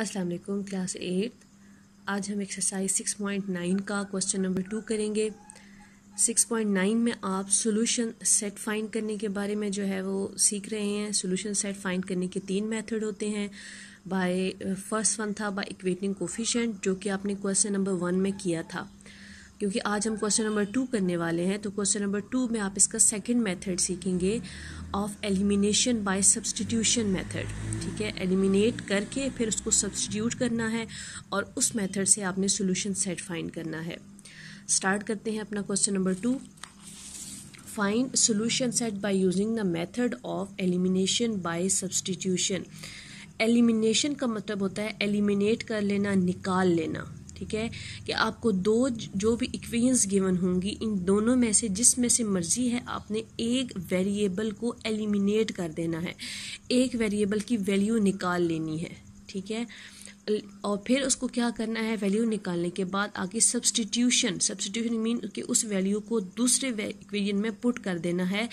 अस्सलाम वालेकुम class eight आज हम एक्सरसाइज सिक्स पॉइंट नाइन का क्वेश्चन नंबर टू करेंगे सिक्स पॉइंट नाइन में आप सोल्यूशन सेट फाइंड करने के बारे में जो है वो सीख रहे हैं सोल्यूशन सेट फाइंड करने के तीन मेथड होते हैं बाय फर्स्ट वन था बाय इक्वेटिंग कोफिशेंट जो कि आपने क्वेश्चन नंबर वन में किया था क्योंकि आज हम क्वेश्चन नंबर टू करने वाले हैं तो क्वेश्चन नंबर टू में आप इसका सेकंड मेथड सीखेंगे of elimination by substitution method ठीक है एलिमिनेट करके फिर उसको सब्सटीट्यूट करना है और उस मेथड से आपने सोल्यूशन सेट फाइंड करना है स्टार्ट करते हैं अपना question number two find solution set by using the method of elimination by substitution elimination का मतलब होता है एलिमिनेट कर लेना निकाल लेना ठीक है कि आपको दो जो भी इक्वेशंस गिवन होंगी इन दोनों में से जिस में से मर्जी है आपने एक वेरिएबल को एलिमिनेट कर देना है एक वेरिएबल की वैल्यू निकाल लेनी है ठीक है और फिर उसको क्या करना है वैल्यू निकालने के बाद आगे सब्सटीट्यूशन सब्सटीट्यूशन मीन कि उस वैल्यू को दूसरे इक्वेशन में पुट कर देना है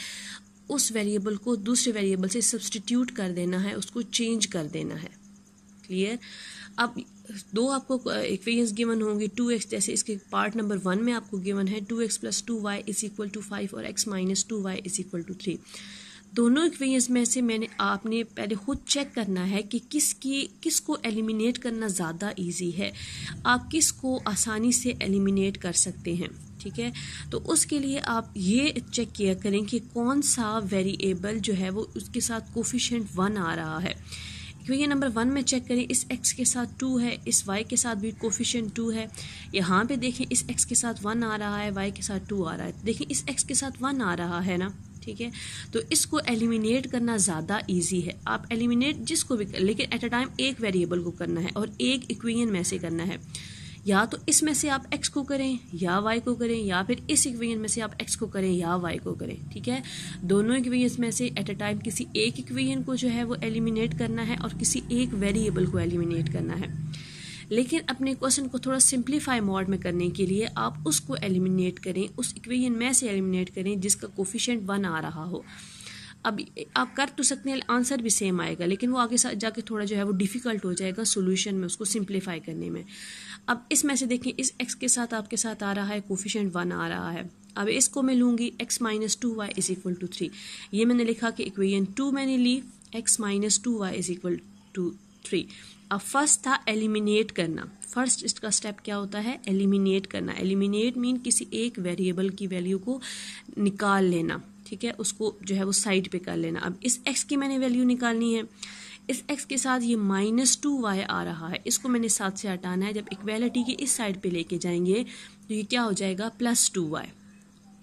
उस वेरिएबल को दूसरे वेरिएबल से सब्सटीट्यूट कर देना है उसको चेंज कर देना है क्लियर अब दो आपको इक्वेशंस गिवन होंगे टू एक्स जैसे इसके पार्ट नंबर वन में आपको गिवन है two x plus two y is equal to five और x minus two y is equal to three दोनों इक्वेशंस में से मैंने आपने पहले खुद चेक करना है कि किसकी किसको एलिमिनेट करना ज़्यादा ईजी है आप को आसानी से एलिमिनेट कर सकते हैं ठीक है तो उसके लिए आप ये चेक किया करें कि कौन सा वेरिएबल जो है वो उसके साथ कोफिशेंट वन आ रहा है क्योंकि नंबर वन में चेक करें इस एक्स के साथ टू है इस वाई के साथ भी कोफिशन टू है यहाँ पे देखें इस एक्स के साथ वन आ रहा है वाई के साथ टू आ रहा है देखें इस एक्स के साथ वन आ रहा है ना ठीक है तो इसको एलिमिनेट करना ज़्यादा इजी है आप एलिमिनेट जिसको भी लेकिन एट अ टाइम एक वेरिएबल को करना है और एक इक्वेशन में से करना है या तो इसमें से आप एक्स को करें या वाई को करें या फिर इस इक्वेशन में से आप एक्स को करें या वाई को करें ठीक है दोनों इक्वेशन में से एट अ टाइम किसी एक इक्वेशन को जो है वो एलिमिनेट करना है और किसी एक वेरिएबल को एलिमिनेट करना है लेकिन अपने क्वेश्चन को थोड़ा सिंप्लीफाई मोड में करने के लिए आप उसको एलिमिनेट करें उस इक्वेशन में से एलिमिनेट करें जिसका कोफिशेंट वन आ रहा हो अब आप कर तो सकते हैं आंसर भी सेम आएगा लेकिन वो आगे जाके थोड़ा जो है वो डिफ़िकल्ट हो जाएगा सोल्यूशन में उसको सिंप्लीफाई करने में अब इसमें से देखें इस एक्स के साथ आपके साथ आ रहा है कोफिशेंट वन आ रहा है अब इसको मैं लूँगी x minus two y is equal to three ये मैंने लिखा कि इक्वेशन टू मैंने ली x minus two y is equal to three अब फर्स्ट था एलिमिनेट करना फर्स्ट इसका स्टेप क्या होता है एलिमिनेट करना एलिमिनेट मीन किसी एक वेरिएबल की वैल्यू को निकाल लेना ठीक है उसको जो है वो साइड पे कर लेना अब इस एक्स की मैंने वैल्यू निकालनी है इस एक्स के साथ ये माइनस टू वाई आ रहा है इसको मैंने साथ से हटाना है जब इक्वेलिटी के इस साइड पे लेके जाएंगे तो ये क्या हो जाएगा plus two y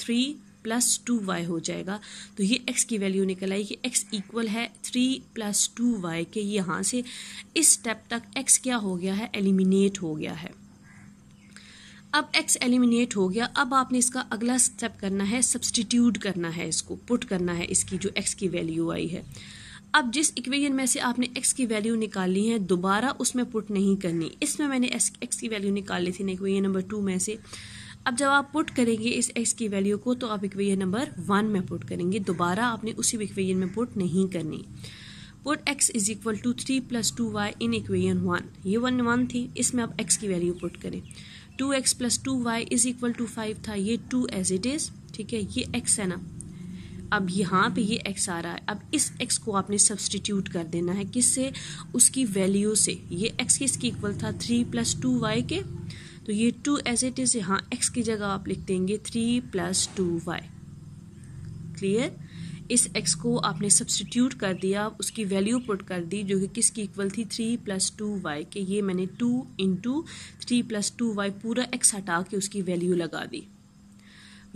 three plus two y हो जाएगा तो ये एक्स की वैल्यू निकल आई कि एक्स इक्वल है थ्री प्लस टू वाई के यहाँ से इस स्टेप तक एक्स क्या हो गया है एलिमिनेट हो गया है अब एक्स एलिमिनेट हो गया अब आपने इसका अगला स्टेप करना है सब्सटीट्यूट करना है इसको पुट करना है इसकी जो एक्स की वैल्यू आई है अब जिस इक्वेशन में से आपने एक्स की वैल्यू निकाली है दोबारा उसमें पुट नहीं करनी इसमें मैंने एक्स की वैल्यू निकाली थी ना इक्वेशन नंबर टू में से अब जब आप पुट करेंगे इस एक्स की वैल्यू को तो आप इक्वेशन नंबर वन में पुट करेंगे दोबारा आपने उसी इक्वेशन में पुट नहीं करनी put x is equal to three plus two y in equation one ये वन वन थी इसमें आप एक्स की वैल्यू पुट करें two x plus two y is equal to five था ये टू एज इट इज ठीक है ये एक्स है ना अब यहाँ पे ये एक्स आ रहा है अब इस एक्स को आपने सब्सटीट्यूट कर देना है किससे उसकी वैल्यू से ये एक्स किसके इक्वल था थ्री प्लस टू वाई के तो ये टू एज इट इज यहाँ एक्स की जगह आप लिख देंगे three plus two y clear इस एक्स को आपने सब्सटीट्यूट कर दिया उसकी वैल्यू पुट कर दी जो कि किसकी इक्वल थी थ्री प्लस टू वाई के ये मैंने two into three plus two y पूरा एक्स हटा के उसकी वैल्यू लगा दी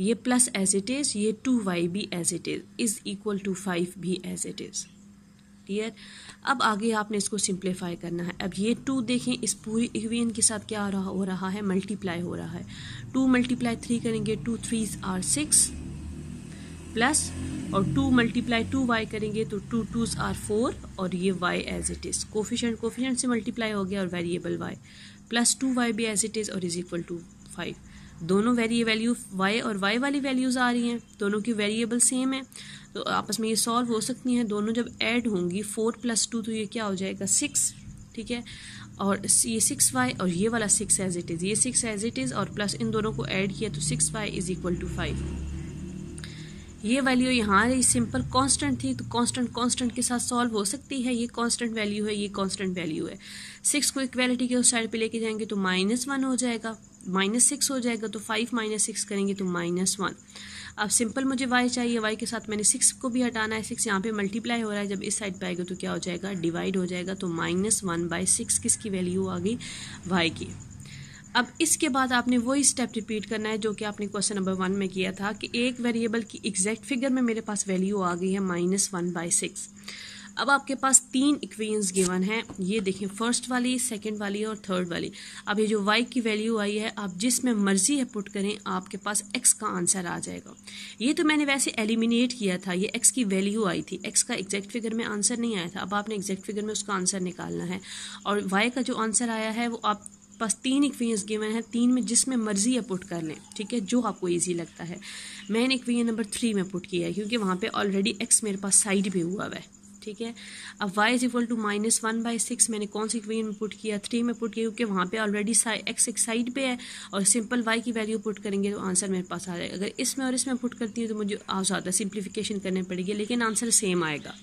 ये प्लस एज इट इज़ ये टू वाई भी as it is is equal to five भी एज इट इज़ क्लियर अब आगे आपने इसको सिंप्लीफाई करना है अब ये टू देखें इस पूरी इक्वेशन के साथ क्या हो रहा है मल्टीप्लाई हो रहा है टू मल्टीप्लाई थ्री करेंगे two three are six plus और टू मल्टीप्लाई टू वाई करेंगे तो टू टूज आर फोर और ये y as it is coefficient coefficient से मल्टीप्लाई हो गया और variable y plus two y भी एज इट इज़ और इज इक्वल टू फाइव दोनों वेरी वैल्यू वाई और वाई वाली वैल्यूज़ आ रही हैं दोनों की वेरिएबल सेम है तो आपस में ये सॉल्व हो सकती हैं दोनों जब ऐड होंगी फोर प्लस टू तो ये क्या हो जाएगा सिक्स ठीक है और ये सिक्स वाई और ये वाला सिक्स एज इट इज़ ये सिक्स एज इट इज़ और प्लस इन दोनों को ऐड किया तो six y is equal to five ये वैल्यू यहाँ रही सिंपल कांस्टेंट थी तो कांस्टेंट कांस्टेंट के साथ सॉल्व हो सकती है ये कांस्टेंट वैल्यू है ये कांस्टेंट वैल्यू है सिक्स को इक्वेलिटी के उस साइड पे लेके जाएंगे तो माइनस वन हो जाएगा माइनस सिक्स हो जाएगा तो फाइव माइनस सिक्स करेंगे तो माइनस वन अब सिंपल मुझे वाई चाहिए वाई के साथ मैंने सिक्स को भी हटाना है सिक्स यहाँ पे मल्टीप्लाई हो रहा है जब इस साइड पे आएगा तो क्या हो जाएगा डिवाइड हो जाएगा तो माइनस वन बाई सिक्स किसकी वैल्यू आ गई वाई की अब इसके बाद आपने वही स्टेप रिपीट करना है जो कि आपने क्वेश्चन नंबर वन में किया था कि एक वेरिएबल की एग्जैक्ट फिगर में मेरे पास वैल्यू आ गई है माइनस वन बाई सिक्स अब आपके पास तीन इक्वेशंस गिवन हैं ये देखें फर्स्ट वाली सेकंड वाली और थर्ड वाली अब ये जो वाई की वैल्यू आई है आप जिसमें मर्जी है पुट करें आपके पास एक्स का आंसर आ जाएगा ये तो मैंने वैसे एलिमिनेट किया था ये एक्स की वैल्यू आई थी एक्स का एग्जैक्ट फिगर में आंसर नहीं आया था अब आपने एग्जैक्ट फिगर में उसका आंसर निकालना है और वाई का जो आंसर आया है वो आप पास तीन इक्वेशंस गिवन है तीन में जिसमें मर्जी आप पुट कर लें ठीक है जो आपको ईजी लगता है मैंने इक्वेशन नंबर थ्री में पुट किया है क्योंकि वहाँ पर ऑलरेडी एक्स मेरे पास साइड भी हुआ हुआ है ठीक है अब y is equal to minus one by six मैंने कौन सी इक्वेशन में पुट किया थ्री में पुट किया क्योंकि वहाँ पे ऑलरेडी एक्स एक साइड पे है और सिंपल वाई की वैल्यू पुट करेंगे तो आंसर मेरे पास आ जाएगा अगर इसमें और इसमें पुट करती हूँ तो मुझे ज़्यादा सिंप्लीफिकेशन करनी पड़ेगी लेकिन आंसर सेम आएगा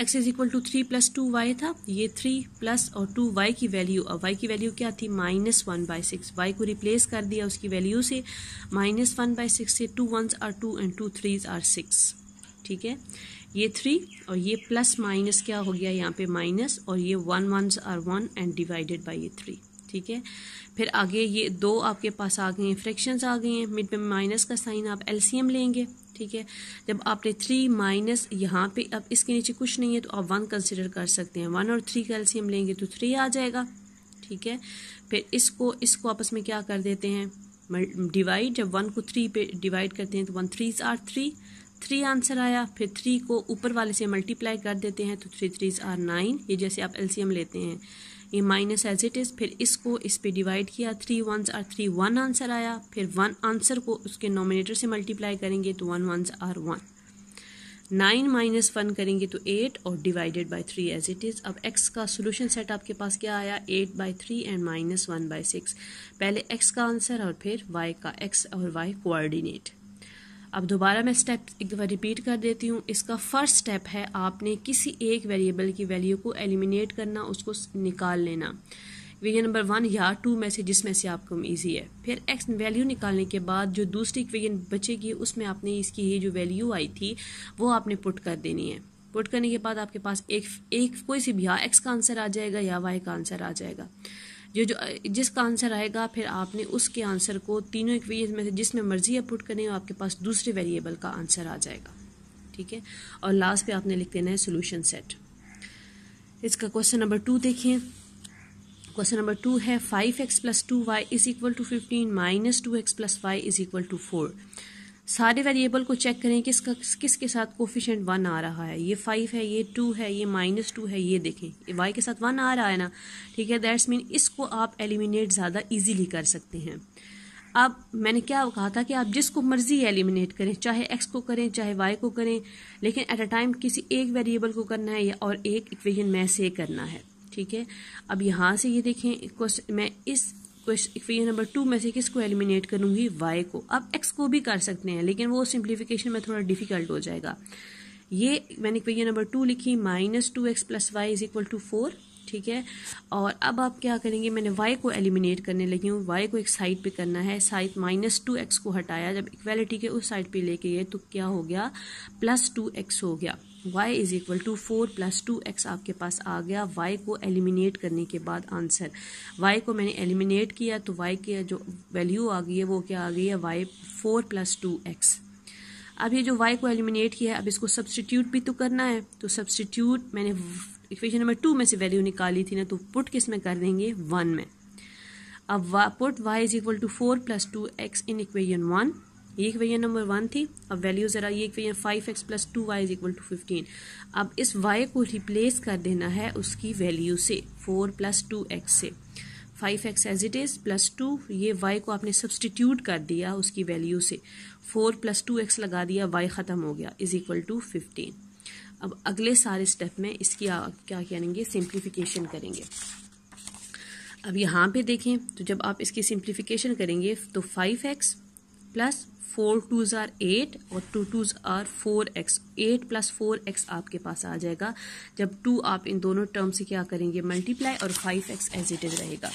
x is equal to three plus two y था ये थ्री प्लस और टू वाई की वैल्यू अब वाई की वैल्यू क्या थी minus one by six y को रिप्लेस कर दिया उसकी वैल्यू से माइनस वन बाई सिक्स से two ones are two and two threes are six ठीक है ये थ्री और ये प्लस माइनस क्या हो गया यहाँ पे माइनस और ये one ones are one and divided by ये थ्री ठीक है फिर आगे ये दो आपके पास आ गए हैं फ्रैक्शंस आ गए हैं मिड में माइनस का साइन आप एलसीएम लेंगे ठीक है जब आपने थ्री माइनस यहाँ पे अब इसके नीचे कुछ नहीं है तो आप वन कंसिडर कर सकते हैं वन और थ्री का लेंगे तो थ्री आ जाएगा ठीक है फिर इसको इसको आपस में क्या कर देते हैं डिवाइड जब वन को थ्री पे डिवाइड करते हैं तो one threes are three three answer आया फिर थ्री को ऊपर वाले से मल्टीप्लाई कर देते हैं तो थ्री थ्रीज आर नाइन ये जैसे आप एल्सीयम लेते हैं ये माइनस एज इट इज़ फिर इसको इस पर डिवाइड किया three one are three one answer आया फिर वन आंसर को उसके नॉमिनेटर से मल्टीप्लाई करेंगे तो one one are one nine minus one करेंगे तो एट और divided by three as it is अब एक्स का सोल्यूशन सेट आपके पास क्या आया eight by three and minus one by six पहले एक्स का आंसर और फिर वाई का एक्स और वाई कोआर्डिनेट अब दोबारा मैं स्टेप एक दफ़ा रिपीट कर देती हूँ इसका फर्स्ट स्टेप है आपने किसी एक वेरिएबल की वैल्यू को एलिमिनेट करना उसको निकाल लेना इक्वेशन नंबर वन या टू में से जिसमें से आपको ईजी है फिर एक्स वैल्यू निकालने के बाद जो दूसरी इक्वेशन बचेगी उसमें आपने इसकी ये जो वैल्यू आई थी वो आपने पुट कर देनी है पुट करने के बाद आपके पास एक एक कोई सी भी या एक्स का आंसर आ जाएगा या वाई का आंसर आ जाएगा जो जो जिसका आंसर आएगा फिर आपने उसके आंसर को तीनों इक्वेशन में से जिसमें मर्जी अपुट करें आपके पास दूसरे वेरिएबल का आंसर आ जाएगा ठीक है और लास्ट पे आपने लिख देना है सोल्यूशन सेट इसका क्वेश्चन नंबर टू देखें क्वेश्चन नंबर टू है five x plus two y is equal to fifteen minus two x plus Y is equal to four सारे वेरिएबल को चेक करें कि इसका किस के साथ कोफिशेंट वन आ रहा है ये फाइव है ये टू है ये माइनस टू है ये देखें वाई के साथ वन आ रहा है ना ठीक है दैट्स मीन इसको आप एलिमिनेट ज़्यादा इजीली कर सकते हैं अब मैंने क्या कहा था कि आप जिसको मर्जी एलिमिनेट करें चाहे एक्स को करें चाहे वाई को करें लेकिन एट अ टाइम किसी एक वेरिएबल को करना है और एक इक्वेशन में से करना है ठीक है अब यहाँ से ये देखें मैं इस क्वेश्चन नंबर टू में से किसको एलिमिनेट करूंगी वाई को अब एक्स को भी कर सकते हैं लेकिन वो सिंप्लीफिकेशन में थोड़ा डिफिकल्ट हो जाएगा ये मैंने क्वेश्चन नंबर टू लिखी minus two x plus Y is equal to four ठीक है और अब आप क्या करेंगे मैंने वाई को एलिमिनेट करने लगी हूँ वाई को एक साइड पे करना है साइड माइनस टू एक्स को हटाया जब इक्वेलिटी के उस साइड पे लेके गए तो क्या हो गया प्लस टू एक्स हो गया y is equal to four plus two x आपके पास आ गया y को एलिमिनेट करने के बाद आंसर y को मैंने एलिमिनेट किया तो y की जो वैल्यू आ गई है वो क्या आ गई है y four plus two x अब ये जो y को एलिमिनेट किया है अब इसको सब्सटीट्यूट भी तो करना है तो सब्सटीट्यूट मैंने इक्वेशन नंबर टू में से वैल्यू निकाली थी ना तो पुट किस में कर देंगे वन में अब put y is equal to four plus two x in equation one ये इक्वेशन नंबर वन थी अब वैल्यू ज़रा ये equation five x plus two y is equal to fifteen अब इस वाई को रिप्लेस कर देना है उसकी वैल्यू से फोर प्लस टू एक्स से five x as it is plus two ये वाई को आपने सब्सटीट्यूट कर दिया उसकी वैल्यू से फोर प्लस टू एक्स लगा दिया वाई ख़त्म हो गया इज इक्वल टू फिफ्टीन अब अगले सारे स्टेप में इसकी आप क्या करेंगे सिंप्लीफिकेशन करेंगे अब यहाँ पे देखें तो जब आप इसकी सिंप्लीफिकेशन करेंगे तो five x plus four twos are eight और two twos are four x eight plus four x आपके पास आ जाएगा जब टू आप इन दोनों टर्म से क्या करेंगे मल्टीप्लाई और five x as it is रहेगा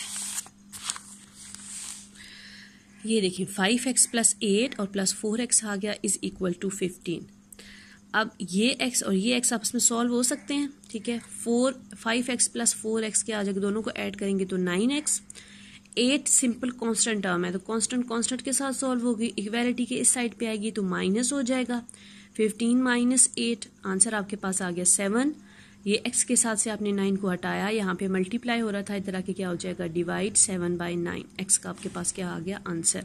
ये देखिए फाइव एक्स प्लस एट और प्लस फोर एक्स आ गया इज इक्वल टू फिफ्टीन अब ये एक्स और ये एक्स आपस में सॉल्व हो सकते हैं ठीक है four five x plus four x के आ जाएगा दोनों को ऐड करेंगे तो nine x eight simple constant term है तो कांस्टेंट कांस्टेंट के साथ सॉल्व होगी इक्वेलिटी के इस साइड पे आएगी तो माइनस हो जाएगा फिफ्टीन माइनस एट आंसर आपके पास आ गया सेवन ये एक्स के साथ से आपने नाइन को हटाया यहाँ पे मल्टीप्लाई हो रहा था इधर आके क्या हो जाएगा divide seven by nine x का आपके पास क्या आ गया आंसर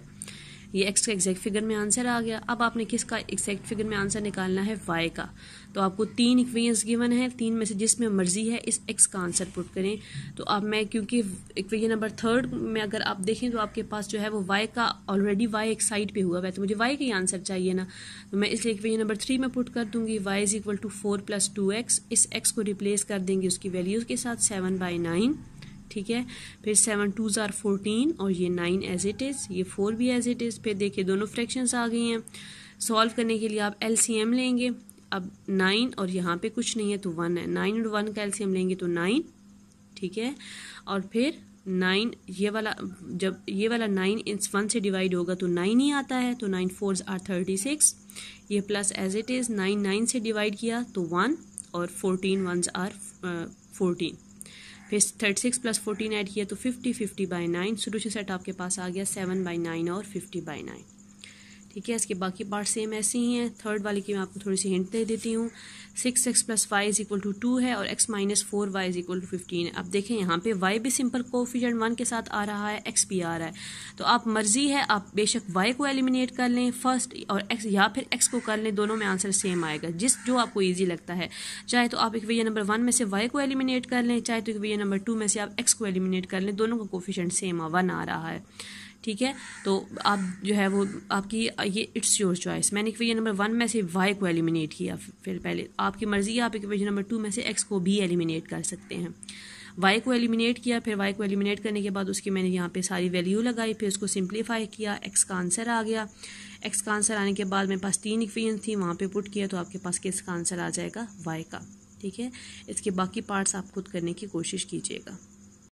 ये एक्स का एग्जैक्ट फिगर में आंसर आ गया अब आपने किसका एग्जैक्ट फिगर में आंसर निकालना है वाई का तो आपको तीन इक्वेशंस गिवन है तीन में से जिसमें मर्जी है इस एक्स का आंसर पुट करें तो अब मैं क्योंकि इक्वेशन नंबर थर्ड में अगर आप देखें तो आपके पास जो है वो वाई का ऑलरेडी वाई एक साइड पर हुआ है तो मुझे वाई का ही आंसर चाहिए ना तो मैं इसलिए इक्वेशन नंबर थ्री में पुट कर दूंगी Y is equal to four plus two X इस एक्स को रिप्लेस कर देंगे उसकी वैल्यूज़ के साथ सेवन बाई नाइन ठीक है फिर सेवन टू ज़ार फोर्टीन और ये नाइन एज इट इज़ ये फोर भी एज इट इज़ फिर देखिए दोनों फ्रैक्शंस आ गई हैं सॉल्व करने के लिए आप एलसीएम लेंगे अब नाइन और यहाँ पे कुछ नहीं है तो वन है नाइन और वन का एलसीएम लेंगे तो नाइन ठीक है और फिर नाइन ये वाला जब ये वाला नाइन इंस वन से डिवाइड होगा तो नाइन ही आता है तो nine four are thirty six ये plus as it is nine nine से डिवाइड किया तो वन और फोर्टीन वन आर फोर्टीन फिर thirty six plus fourteen add किया तो फिफ्टी फिफ्टी बाई नाइन शुरू से सेट आपके पास आ गया सेवन बाई नाइन और फिफ्टी बाई नाइन ठीक है इसके बाकी पार्ट सेम ऐसे ही हैं थर्ड वाले की मैं आपको थोड़ी सी हिंट दे देती हूँ six X plus Y is equal to two है और x minus four Y is equal to fifteen अब देखें यहाँ पे वाई भी सिंपल कोफिशेंट वन के साथ आ रहा है एक्स भी आ रहा है तो आप मर्जी है आप बेशक वाई को एलिमिनेट कर लें फर्स्ट और एक्स या फिर एक्स को कर लें दोनों में आंसर सेम आएगा जिस जो आपको ईजी लगता है चाहे तो आप इक्वेजन नंबर वन में से वाई को एलिमिनेट कर लें चाहे तो इक्वेजन नंबर टू में से आप एक्स को एलिमिनेट कर लें दोनों का कोफिशेंट सेम वन आ रहा है ठीक है तो आप जो है वो आपकी ये इट्स योर चॉइस मैंने इक्वेजन नंबर वन में से वाई को एलिमिनेट किया फिर पहले आपकी मर्जी है आप इक्वेजन नंबर टू में से एक्स को भी एलिमिनेट कर सकते हैं वाई को एलिमिनेट किया फिर वाई को एलिमिनेट करने के बाद उसकी मैंने यहाँ पे सारी वैल्यू लगाई फिर उसको सिंप्लीफाई किया एक्स का आंसर आ गया एक्स का आंसर आने के बाद मेरे पास तीन इक्वेजन थी वहाँ पे पुट किया तो आपके पास किस का आंसर आ जाएगा वाई का ठीक है इसके बाकी पार्ट्स आप खुद करने की कोशिश कीजिएगा